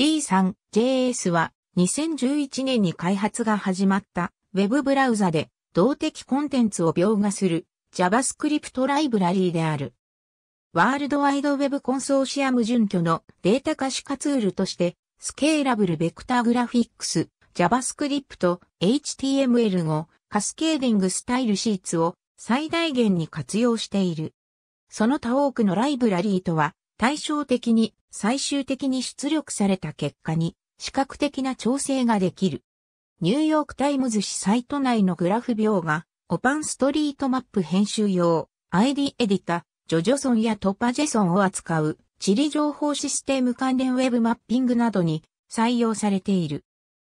D3JS は2011年に開発が始まったウェブブラウザで動的コンテンツを描画する JavaScript ライブラリーである。ワールドワイドウェブコンソーシアム準拠のデータ可視化ツールとしてスケーラブルベクターグラフィックス JavaScript h t m l をカスケーディングスタイルシーツを最大限に活用している。その他多くのライブラリーとは対照的に最終的に出力された結果に視覚的な調整ができる。ニューヨークタイムズ紙サイト内のグラフ描画、オパンストリートマップ編集用 ID エディタ、ジョジョソンやトパジェソンを扱う地理情報システム関連ウェブマッピングなどに採用されている。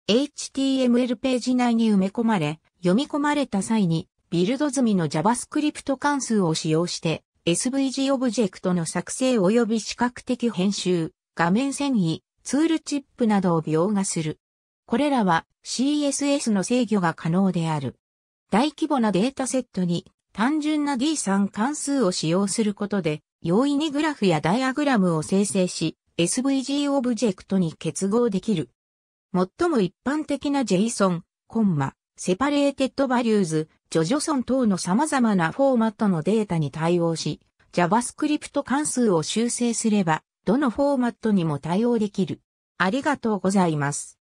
HTML ページ内に埋め込まれ、読み込まれた際にビルド済みの JavaScript 関数を使用して SVG オブジェクトの作成及び視覚的編集、画面遷移、ツールチップなどを描画する。これらは CSS の制御が可能である。大規模なデータセットに単純な D3 関数を使用することで、容易にグラフやダイアグラムを生成し、SVG オブジェクトに結合できる。最も一般的な JSON、コンマ、セパレーテッドバリューズ、ジョジョソン等の様々なフォーマットのデータに対応し、JavaScript 関数を修正すれば、どのフォーマットにも対応できる。ありがとうございます。